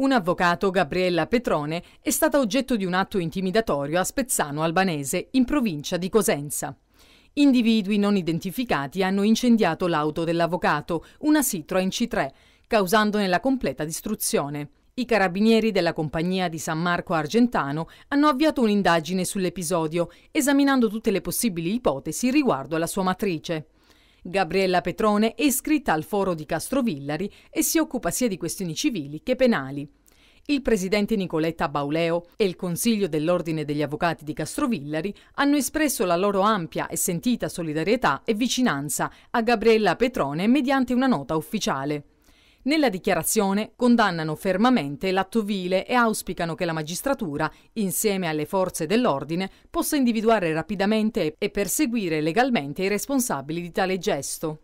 Un avvocato, Gabriella Petrone, è stata oggetto di un atto intimidatorio a Spezzano Albanese, in provincia di Cosenza. Individui non identificati hanno incendiato l'auto dell'avvocato, una Citroen C3, causandone la completa distruzione. I carabinieri della compagnia di San Marco Argentano hanno avviato un'indagine sull'episodio, esaminando tutte le possibili ipotesi riguardo alla sua matrice. Gabriella Petrone è iscritta al foro di Castrovillari e si occupa sia di questioni civili che penali. Il presidente Nicoletta Bauleo e il Consiglio dell'Ordine degli Avvocati di Castrovillari hanno espresso la loro ampia e sentita solidarietà e vicinanza a Gabriella Petrone mediante una nota ufficiale. Nella dichiarazione condannano fermamente l'atto vile e auspicano che la magistratura, insieme alle forze dell'ordine, possa individuare rapidamente e perseguire legalmente i responsabili di tale gesto.